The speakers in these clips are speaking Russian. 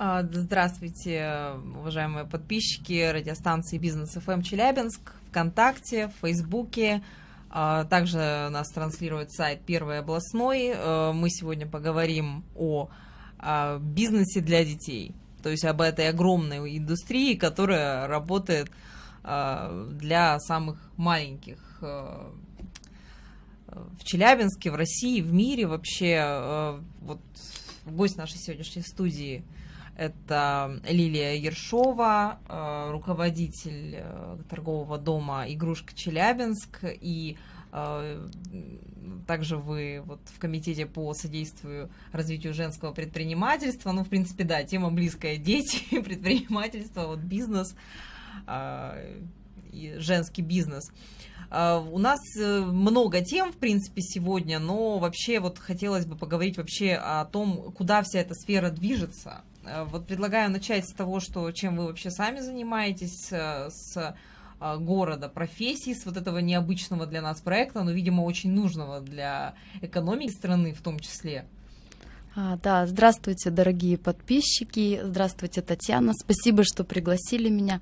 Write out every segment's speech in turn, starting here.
А, здравствуйте, уважаемые подписчики радиостанции Бизнес ФМ Челябинск, ВКонтакте, в Фейсбуке. А, также нас транслирует сайт Первый областной. А, мы сегодня поговорим о бизнесе для детей, то есть об этой огромной индустрии, которая работает для самых маленьких в Челябинске, в России, в мире вообще. Вот гость нашей сегодняшней студии – это Лилия Ершова, э, руководитель э, торгового дома «Игрушка Челябинск» и э, также вы вот в комитете по содействию развитию женского предпринимательства. Ну, в принципе, да, тема близкая. Дети, предпринимательство, вот бизнес, женский бизнес. У нас много тем, в принципе, сегодня, но вообще вот хотелось бы поговорить вообще о том, куда вся эта сфера движется. Э, вот предлагаю начать с того, что чем вы вообще сами занимаетесь, э, с э, города, профессии, с вот этого необычного для нас проекта, но, ну, видимо, очень нужного для экономики страны в том числе. А, да, здравствуйте, дорогие подписчики, здравствуйте, Татьяна, спасибо, что пригласили меня.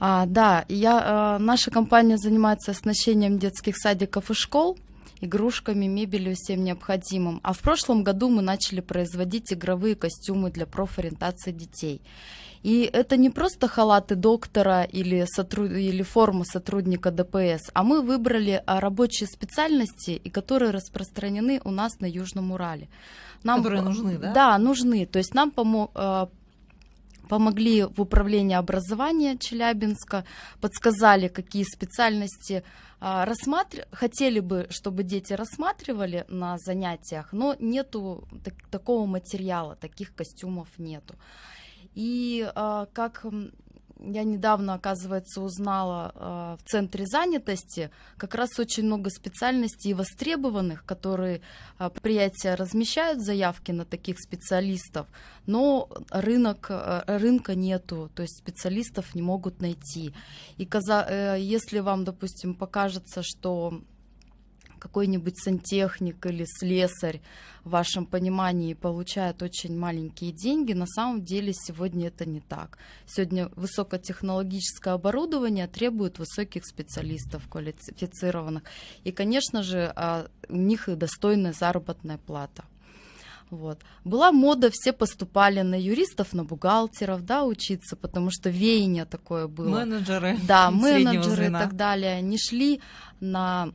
А, да, я, наша компания занимается оснащением детских садиков и школ игрушками, мебелью, всем необходимым. А в прошлом году мы начали производить игровые костюмы для профориентации детей. И это не просто халаты доктора или, сотруд... или форма сотрудника ДПС, а мы выбрали а, рабочие специальности, которые распространены у нас на Южном Урале. Нам... Которые нужны, да? Да, нужны. То есть нам помо... А, помогли в управлении образования Челябинска, подсказали, какие специальности а, рассматр... хотели бы, чтобы дети рассматривали на занятиях, но нету так- такого материала, таких костюмов нету. И а, как я недавно, оказывается, узнала э, в центре занятости как раз очень много специальностей востребованных, которые э, предприятия размещают заявки на таких специалистов, но рынок, э, рынка нету, то есть специалистов не могут найти. И если вам, допустим, покажется, что какой-нибудь сантехник или слесарь в вашем понимании получает очень маленькие деньги, на самом деле сегодня это не так. Сегодня высокотехнологическое оборудование требует высоких специалистов квалифицированных. И, конечно же, а, у них и достойная заработная плата. Вот. Была мода, все поступали на юристов, на бухгалтеров, да, учиться, потому что веяние такое было. Менеджеры. Да, менеджеры и так далее. Они шли на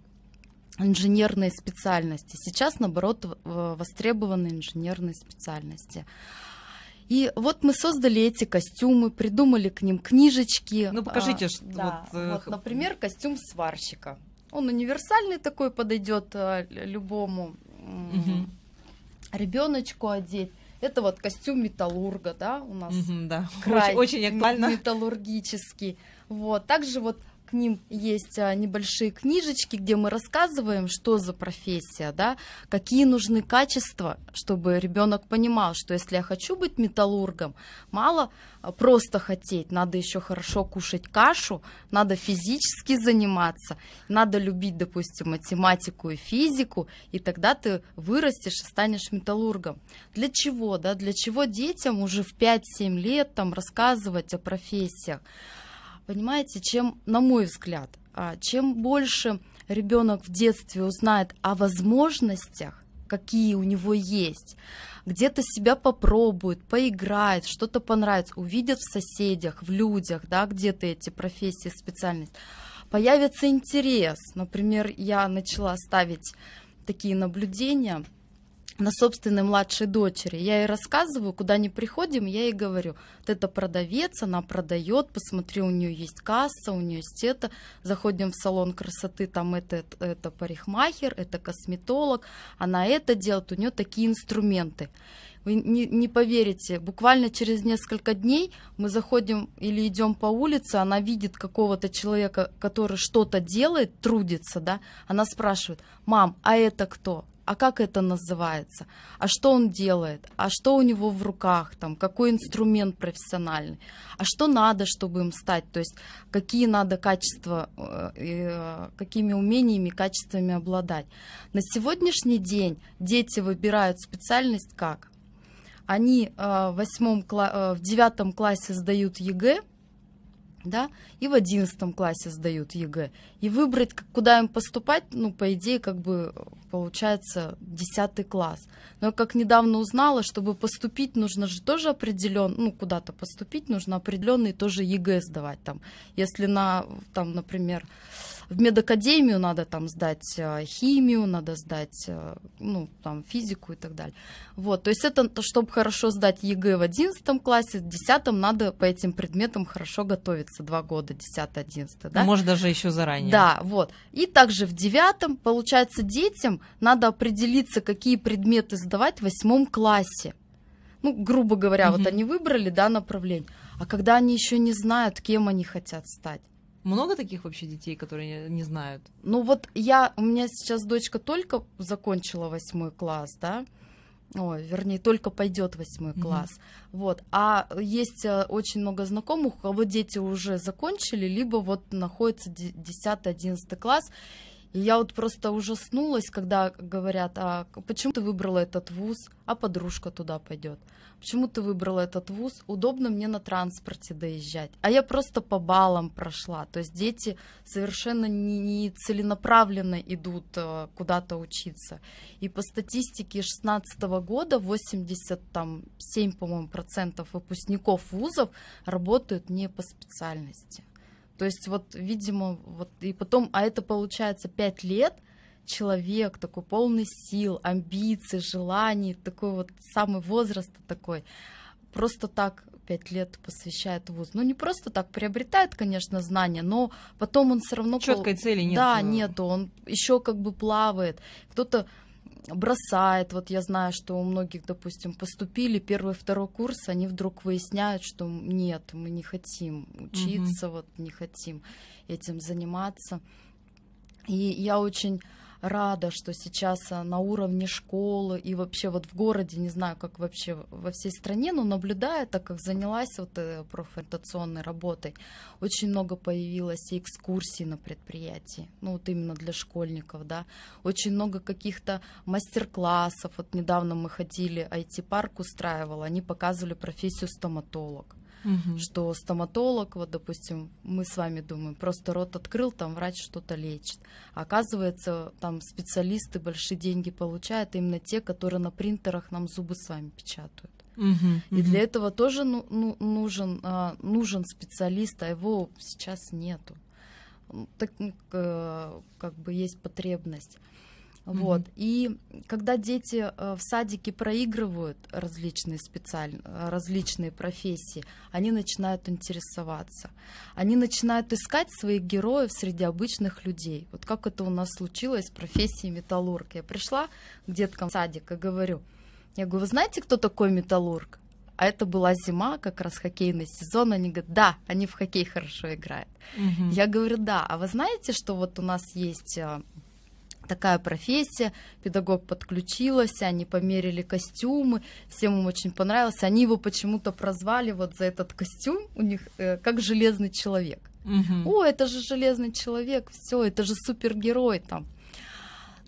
инженерные специальности. Сейчас, наоборот, востребованы инженерные специальности. И вот мы создали эти костюмы, придумали к ним книжечки. Ну а, покажите, а, что. Да. Вот, э, вот, например, костюм сварщика. Он универсальный такой подойдет э, любому угу. ребеночку одеть. Это вот костюм металлурга, да, у нас угу, да. край очень, очень актуально. металлургический. Вот также вот к ним есть а, небольшие книжечки, где мы рассказываем, что за профессия, да, какие нужны качества, чтобы ребенок понимал, что если я хочу быть металлургом, мало а, просто хотеть, надо еще хорошо кушать кашу, надо физически заниматься, надо любить, допустим, математику и физику, и тогда ты вырастешь и станешь металлургом. Для чего, да, для чего детям уже в 5-7 лет там рассказывать о профессиях? Понимаете, чем, на мой взгляд, а, чем больше ребенок в детстве узнает о возможностях, какие у него есть, где-то себя попробует, поиграет, что-то понравится, увидит в соседях, в людях, да, где-то эти профессии, специальности, появится интерес. Например, я начала ставить такие наблюдения – на собственной младшей дочери. Я ей рассказываю, куда не приходим, я ей говорю, вот это продавец, она продает, посмотри, у нее есть касса, у нее есть это, заходим в салон красоты, там это, это парикмахер, это косметолог, она это делает, у нее такие инструменты. Вы не, не поверите, буквально через несколько дней мы заходим или идем по улице, она видит какого-то человека, который что-то делает, трудится, да, она спрашивает, мам, а это кто? а как это называется, а что он делает, а что у него в руках, там, какой инструмент профессиональный, а что надо, чтобы им стать, то есть какие надо качества, э, э, какими умениями, качествами обладать. На сегодняшний день дети выбирают специальность как? Они э, в, восьмом, в девятом классе сдают ЕГЭ, да, и в одиннадцатом классе сдают ЕГЭ. И выбрать, куда им поступать, ну, по идее, как бы получается десятый класс. Но как недавно узнала, чтобы поступить, нужно же тоже определенно, ну, куда-то поступить, нужно определенный тоже ЕГЭ сдавать там. Если на, там, например, э, в медакадемию надо там сдать э, химию, надо сдать, э, ну, там, физику и так далее. Вот, то есть это, чтобы хорошо сдать ЕГЭ в 11 классе, в 10 надо по этим предметам хорошо готовиться, два года, 10-11, да? Может, даже еще заранее. Да, вот. И также в 9, получается, детям надо определиться, какие предметы сдавать в 8 классе ну, грубо говоря, угу. вот они выбрали, да, направление, а когда они еще не знают, кем они хотят стать. Много таких вообще детей, которые не, не знают? Ну вот я, у меня сейчас дочка только закончила восьмой класс, да, о, вернее, только пойдет восьмой класс. Mm-hmm. Вот. А есть э, очень много знакомых, у кого дети уже закончили, либо вот находится 10-11 класс. И я вот просто ужаснулась, когда говорят, а почему ты выбрала этот вуз, а подружка туда пойдет почему ты выбрала этот вуз, удобно мне на транспорте доезжать. А я просто по баллам прошла. То есть дети совершенно не, не целенаправленно идут э, куда-то учиться. И по статистике 2016 года 87, по-моему, процентов выпускников вузов работают не по специальности. То есть вот, видимо, вот и потом, а это получается 5 лет – человек, такой полный сил, амбиций, желаний, такой вот самый возраст такой, просто так пять лет посвящает вуз. Ну, не просто так приобретает, конечно, знания, но потом он все равно... Четкой пол... цели нет. Да, э. нету, он еще как бы плавает. Кто-то бросает. Вот я знаю, что у многих, допустим, поступили первый, второй курс, они вдруг выясняют, что нет, мы не хотим учиться, угу. вот не хотим этим заниматься. И я очень рада, что сейчас э, на уровне школы и вообще вот в городе, не знаю, как вообще во всей стране, но наблюдая, так как занялась вот э, профориентационной работой, очень много появилось экскурсий на предприятии, ну вот именно для школьников, да, очень много каких-то мастер-классов, вот недавно мы ходили, IT-парк устраивал, они показывали профессию стоматолог, что стоматолог, вот, допустим, мы с вами думаем, просто рот открыл, там врач что-то лечит. Оказывается, там специалисты большие деньги получают, именно те, которые на принтерах нам зубы с вами печатают. Угу, и угу. для этого тоже ну, ну, нужен, а, нужен специалист, а его сейчас нету. Ну, так, ну, э, как бы есть потребность. Вот. Mm-hmm. И когда дети э, в садике проигрывают различные специаль... Э, различные профессии, они начинают интересоваться. Они начинают искать своих героев среди обычных людей. Вот как это у нас случилось с профессией металлург. Я пришла к деткам в садик и говорю, я говорю, вы знаете, кто такой металлург? А это была зима, как раз хоккейный сезон. Они говорят, да, они в хоккей хорошо играют. Mm-hmm. Я говорю, да. А вы знаете, что вот у нас есть э, такая профессия, педагог подключилась, они померили костюмы, всем им очень понравилось, они его почему-то прозвали вот за этот костюм у них э, как железный человек. Угу. О, это же железный человек, все, это же супергерой там.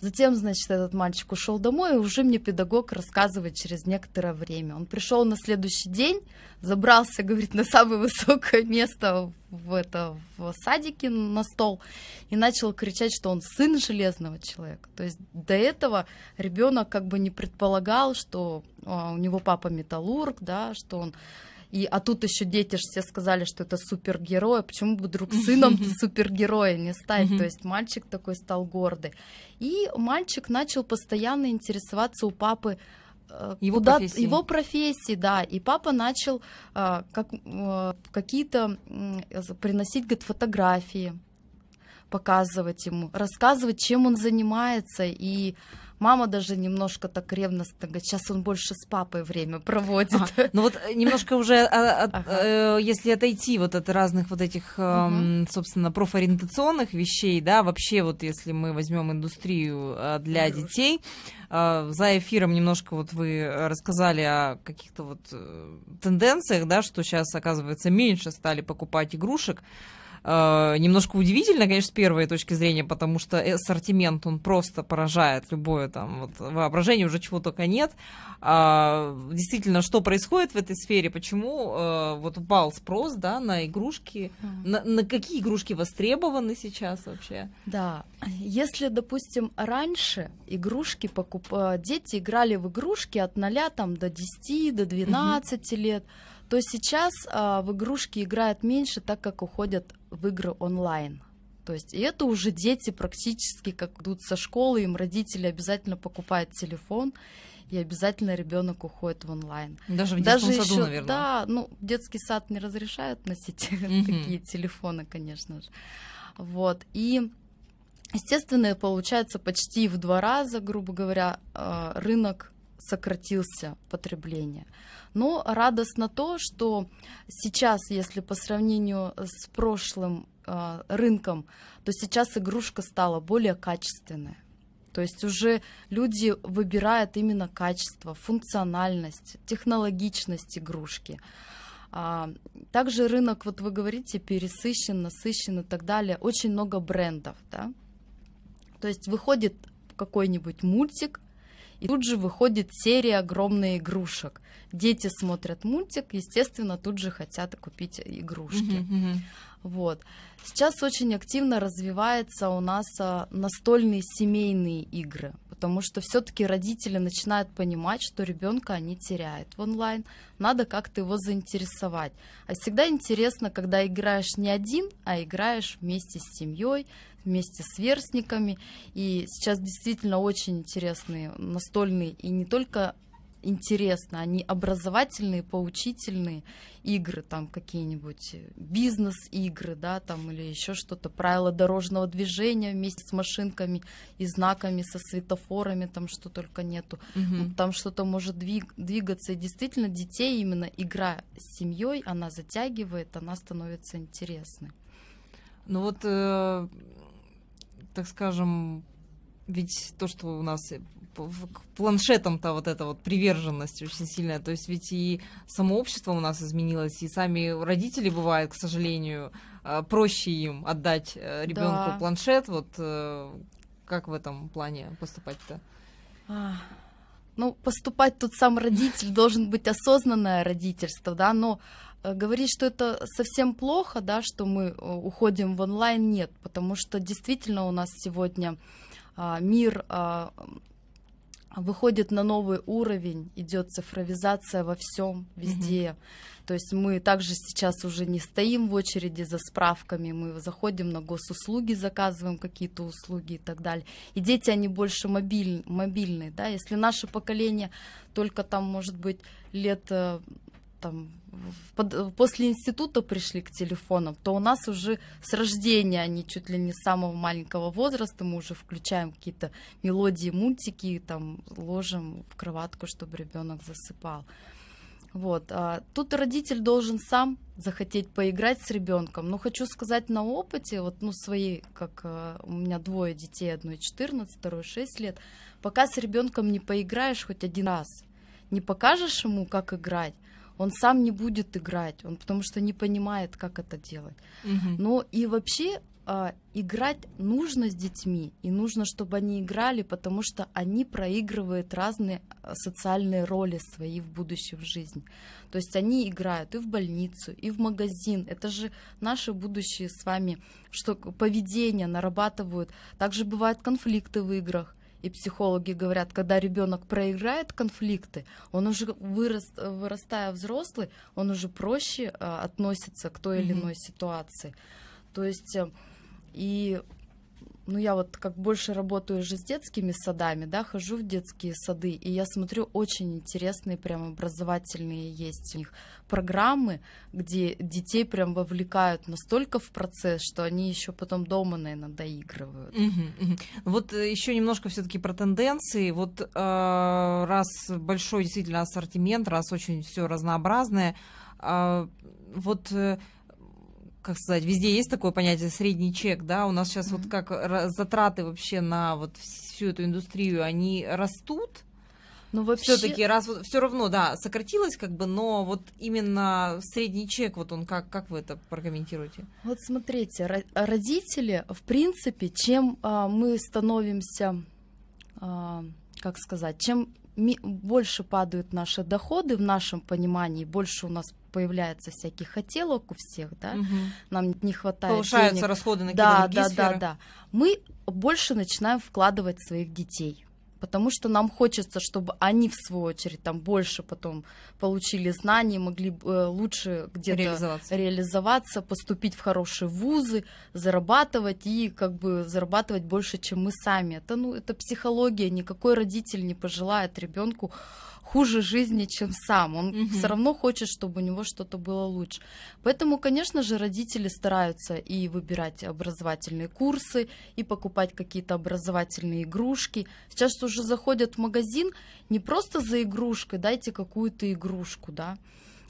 Затем, значит, этот мальчик ушел домой, и уже мне педагог рассказывает через некоторое время. Он пришел на следующий день, забрался, говорит, на самое высокое место в, это, в садике на стол и начал кричать, что он сын железного человека. То есть до этого ребенок как бы не предполагал, что а, у него папа металлург, да, что он и, а тут еще дети же все сказали, что это супергерой. Почему бы вдруг сыном супергероя не стать? То есть мальчик такой стал гордый. И мальчик начал постоянно интересоваться у папы э, его куда, профессии. Его профессии, да. И папа начал э, как, э, какие-то приносить, говорит, фотографии, показывать ему, рассказывать, чем он занимается. И Мама даже немножко так ревностно говорит, сейчас он больше с папой время проводит. А, ну вот э, немножко уже, э, от, э, ага. э, если отойти вот от разных вот этих, э, угу. собственно, профориентационных вещей, да, вообще вот если мы возьмем индустрию для Хорошо. детей, э, за эфиром немножко вот вы рассказали о каких-то вот тенденциях, да, что сейчас, оказывается, меньше стали покупать игрушек, Э, немножко удивительно, конечно, с первой точки зрения, потому что ассортимент, он просто поражает любое там вот, воображение, уже чего только нет. А, действительно, что происходит в этой сфере, почему э, вот упал спрос, да, на игрушки, на, на какие игрушки востребованы сейчас вообще? Да, если, допустим, раньше игрушки покуп... Э, дети играли в игрушки от 0 там, до 10, до 12 mm лет, то сейчас э, в игрушки играют меньше, так как уходят в игры онлайн. То есть и это уже дети практически как идут со школы, им родители обязательно покупают телефон, и обязательно ребенок уходит в онлайн. Даже в детском Даже саду, еще, наверное. Да, ну детский сад не разрешает носить mm-hmm. такие телефоны, конечно же. Вот и естественно получается почти в два раза, грубо говоря, а, рынок сократился потребление. Но радостно то, что сейчас, если по сравнению с прошлым э, рынком, то сейчас игрушка стала более качественная. То есть уже люди выбирают именно качество, функциональность, технологичность игрушки. А, также рынок, вот вы говорите, пересыщен, насыщен и так далее. Очень много брендов, да. То есть выходит какой-нибудь мультик, и тут же выходит серия «Огромные игрушек». Дети смотрят мультик, естественно, тут же хотят купить игрушки. Uh-huh, Вот. Сейчас очень активно развивается у нас а, настольные семейные игры, потому что все-таки родители начинают понимать, что ребенка они теряют в онлайн. Надо как-то его заинтересовать. А всегда интересно, когда играешь не один, а играешь вместе с семьей, вместе с верстниками. И сейчас действительно очень интересные настольные и не только интересно, они образовательные, поучительные игры, там какие-нибудь бизнес-игры, да, там или еще что-то, правила дорожного движения вместе с машинками и знаками со светофорами, там что только нету, угу. там что-то может двиг двигаться, и действительно детей именно игра с семьей, она затягивает, она становится интересной. Ну вот э, так скажем, ведь то, что у нас э, к планшетам-то вот эта вот приверженность очень сильная. То есть ведь и само общество у нас изменилось, и сами родители бывают, к сожалению, э, проще им отдать э, ребенку да. планшет. Вот как в этом плане поступать-то? А, ну, поступать тут сам родитель должен быть осознанное родительство, да, но Э, говорить, что это совсем плохо, да, что мы э, уходим в онлайн, нет, потому что действительно у нас сегодня а, мир а, выходит на новый уровень, идет цифровизация во всем, везде. Mm-hmm. То есть мы также сейчас уже не стоим в очереди за справками, мы заходим на госуслуги, заказываем какие-то услуги и так далее. И дети, они больше мобиль, мобильные, да, если наше поколение только там, может быть, лет э, там под, после института пришли к телефонам, то у нас уже с рождения они чуть ли не с самого маленького возраста, мы уже включаем какие-то мелодии, мультики, там ложим в кроватку, чтобы ребенок засыпал. Вот. А тут родитель должен сам захотеть поиграть с ребенком. Но хочу сказать на опыте, вот ну, свои, как э, у меня двое детей, одной 14, второй 6 лет, пока с ребенком не поиграешь хоть один раз, не покажешь ему, как играть, он сам не будет играть, он потому что не понимает, как это делать. Угу. Но и вообще э, играть нужно с детьми, и нужно, чтобы они играли, потому что они проигрывают разные а, социальные роли свои в будущем в жизни. То есть они играют и в больницу, и в магазин. Это же наши будущие с вами, что поведение нарабатывают. Также бывают конфликты в играх. И психологи говорят, когда ребенок проиграет конфликты, он уже вырос, вырастая взрослый, он уже проще э, относится к той или иной ситуации. То есть э, и ну, я вот как больше работаю же с детскими садами, да, хожу в детские сады, и я смотрю, очень интересные прям образовательные есть у них программы, где детей прям вовлекают настолько в процесс, что они еще потом дома, наверное, доигрывают. Вот э, еще немножко все-таки про тенденции. Вот а, раз большой действительно ассортимент, раз очень все разнообразное, а, вот... Э, как сказать, везде есть такое понятие средний чек, да, у нас сейчас mm-hmm. вот как затраты вообще на вот всю эту индустрию, они растут, ну, вообще... Все-таки раз все равно, да, сократилось как бы, но вот именно средний чек, вот он как, как вы это прокомментируете? Вот смотрите, родители, в принципе, чем а, мы становимся, а, как сказать, чем больше падают наши доходы в нашем понимании, больше у нас появляется всяких хотелок у всех, да, угу. нам не хватает. Повышаются денег. расходы на да, да, сферы. да, да. Мы больше начинаем вкладывать своих детей потому что нам хочется, чтобы они, в свою очередь, там больше потом получили знания, могли э, лучше где-то реализоваться. реализоваться, поступить в хорошие вузы, зарабатывать и как бы зарабатывать больше, чем мы сами. Это, ну, это психология, никакой родитель не пожелает ребенку хуже жизни, чем сам. Он угу. все равно хочет, чтобы у него что-то было лучше. Поэтому, конечно же, родители стараются и выбирать образовательные курсы, и покупать какие-то образовательные игрушки. Сейчас уже заходят в магазин не просто за игрушкой, дайте какую-то игрушку, да,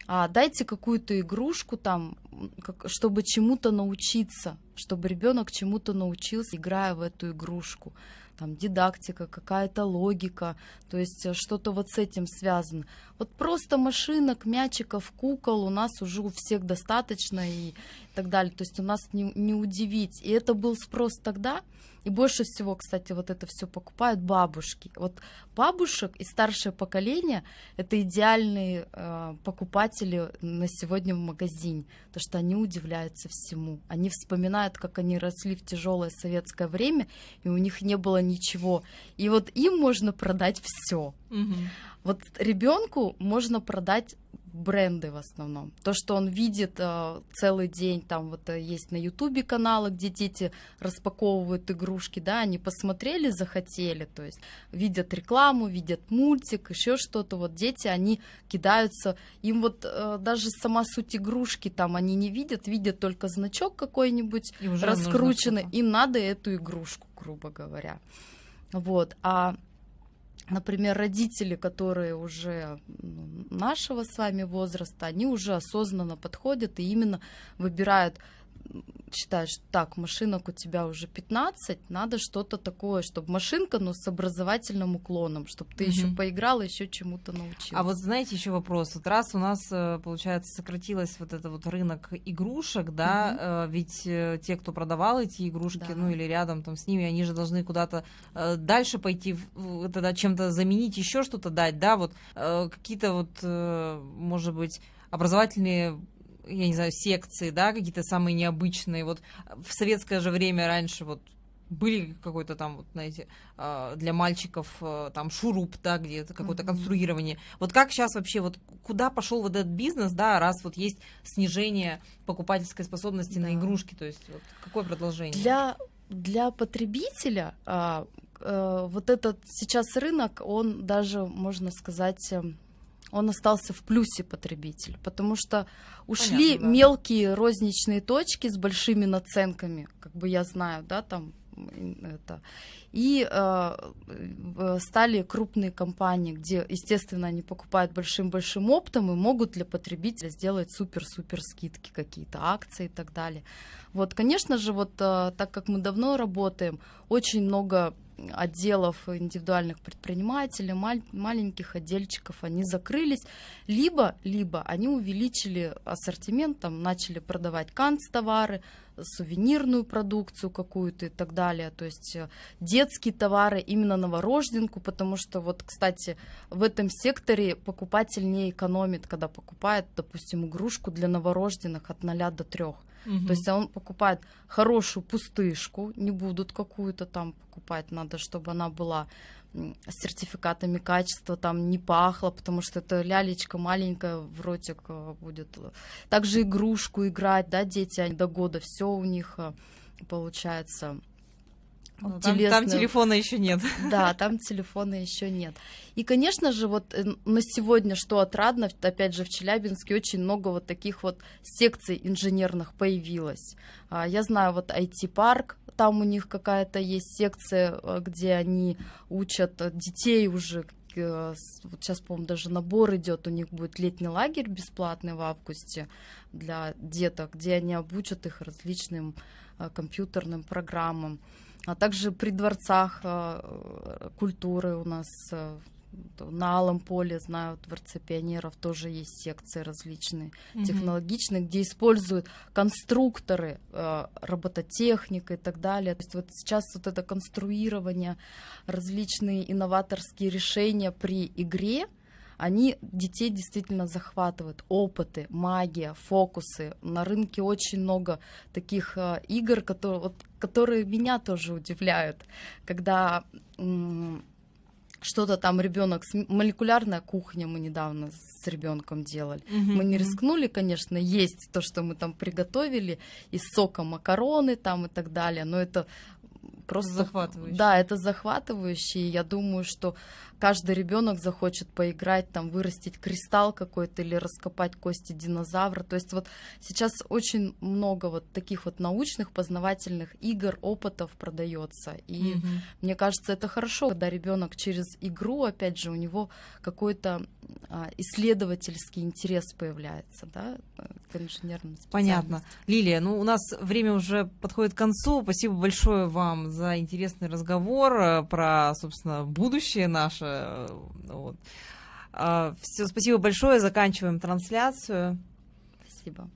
а дайте какую-то игрушку там, как, чтобы чему-то научиться, чтобы ребенок чему-то научился, играя в эту игрушку там дидактика, какая-то логика, то есть э, что-то вот с этим связано. Вот просто машинок, мячиков, кукол у нас уже у всех достаточно, и, так далее. То есть у нас не, не удивить. И это был спрос тогда. И больше всего, кстати, вот это все покупают бабушки. Вот бабушек и старшее поколение — это идеальные э, покупатели на сегодня в магазине, потому что они удивляются всему. Они вспоминают, как они росли в тяжелое советское время, и у них не было ничего. И вот им можно продать все. Угу. Вот ребенку можно продать бренды в основном. То, что он видит э, целый день, там вот э, есть на Ютубе каналы, где дети распаковывают игрушки, да, они посмотрели, захотели, то есть видят рекламу, видят мультик, еще что-то, вот дети, они кидаются, им вот э, даже сама суть игрушки там они не видят, видят только значок какой-нибудь раскрученный, им надо эту игрушку, грубо говоря. Вот, а например, родители, которые уже нашего с вами возраста, они уже осознанно подходят и именно выбирают считаешь, так, машинок у тебя уже 15, надо что-то такое, чтобы машинка, но с образовательным уклоном, чтобы ты угу. еще поиграл еще чему-то научился А вот знаете еще вопрос, вот раз у нас, э, получается, сократилась вот этот вот рынок игрушек, да, угу. ведь э, те, кто продавал эти игрушки, да. ну или рядом там с ними, они же должны куда-то дальше пойти, тогда чем-то заменить, еще что-то дать, да, вот какие-то вот, может быть, образовательные я не знаю, секции, да, какие-то самые необычные. Вот а, в советское же время раньше вот были какой-то там, вот, знаете, а, для мальчиков а, там шуруп, да, где это какое-то mm-hmm. конструирование. Вот как сейчас вообще, вот куда пошел вот этот бизнес, да, раз вот есть снижение покупательской способности да. на игрушки, то есть вот какое продолжение? Для, для потребителя э, вот этот сейчас рынок, он даже, можно сказать, эм, он остался в плюсе потребитель, потому что ушли Понятно, да. мелкие розничные точки с большими наценками, как бы я знаю, да, там это. И э, э, стали крупные компании, где, естественно, они покупают большим-большим оптом и могут для потребителя сделать супер-супер скидки какие-то, акции и так далее. Вот, конечно же, вот э, так как мы давно работаем, очень много отделов индивидуальных предпринимателей, маль, маленьких отдельчиков, они закрылись, либо, либо они увеличили ассортимент, там, начали продавать товары сувенирную продукцию какую-то и так далее, то есть э, детские товары именно новорожденку, потому что вот, кстати, в этом секторе покупатель не экономит, когда покупает, допустим, игрушку для новорожденных от 0 до 3 Угу. То есть а он покупает хорошую пустышку, не будут какую-то там покупать, надо, чтобы она была с сертификатами качества, там не пахло, потому что это лялечка маленькая в ротик э, будет. Э, также игрушку играть, да, дети, они до года, все у них э, получается ну, ну, там, там телефона еще нет. Да, там телефона еще нет. И, конечно же, вот э, на сегодня, что отрадно, опять же, в Челябинске очень много вот таких вот секций инженерных появилось. А, я знаю, вот IT-парк, там у них какая-то есть секция, э, где они учат детей уже э, вот сейчас, по-моему, даже набор идет, у них будет летний лагерь бесплатный в августе для деток, где они обучат их различным компьютерным программам а также при дворцах э, э, культуры у нас э, на Алом поле, знаю, дворцы пионеров тоже есть секции различные, Mm-hmm. технологичные, где используют конструкторы, робототехника и так далее. То есть вот сейчас вот это конструирование, различные инноваторские решения при игре, они детей действительно захватывают. Опыты, магия, фокусы. На рынке очень много таких э, игр, которые, вот, которые меня тоже удивляют, когда что-то там ребенок, молекулярная кухня мы недавно с ребенком делали. Mm-hmm. Мы не рискнули, конечно, есть то, что мы там приготовили из сока макароны там и так далее, но это просто захватывающе. Да, это захватывающе. И я думаю, что каждый ребенок захочет поиграть, там, вырастить кристалл какой-то или раскопать кости динозавра. То есть вот сейчас очень много вот таких вот научных, познавательных игр, опытов продается. И угу. мне кажется, это хорошо, когда ребенок через игру, опять же, у него какой-то а, исследовательский интерес появляется, да, к инженерным Понятно. Лилия, ну у нас время уже подходит к концу. Спасибо большое вам за интересный разговор э, про, собственно, будущее наше больше. Э, вот. А, Все, спасибо большое. Заканчиваем трансляцию. Спасибо.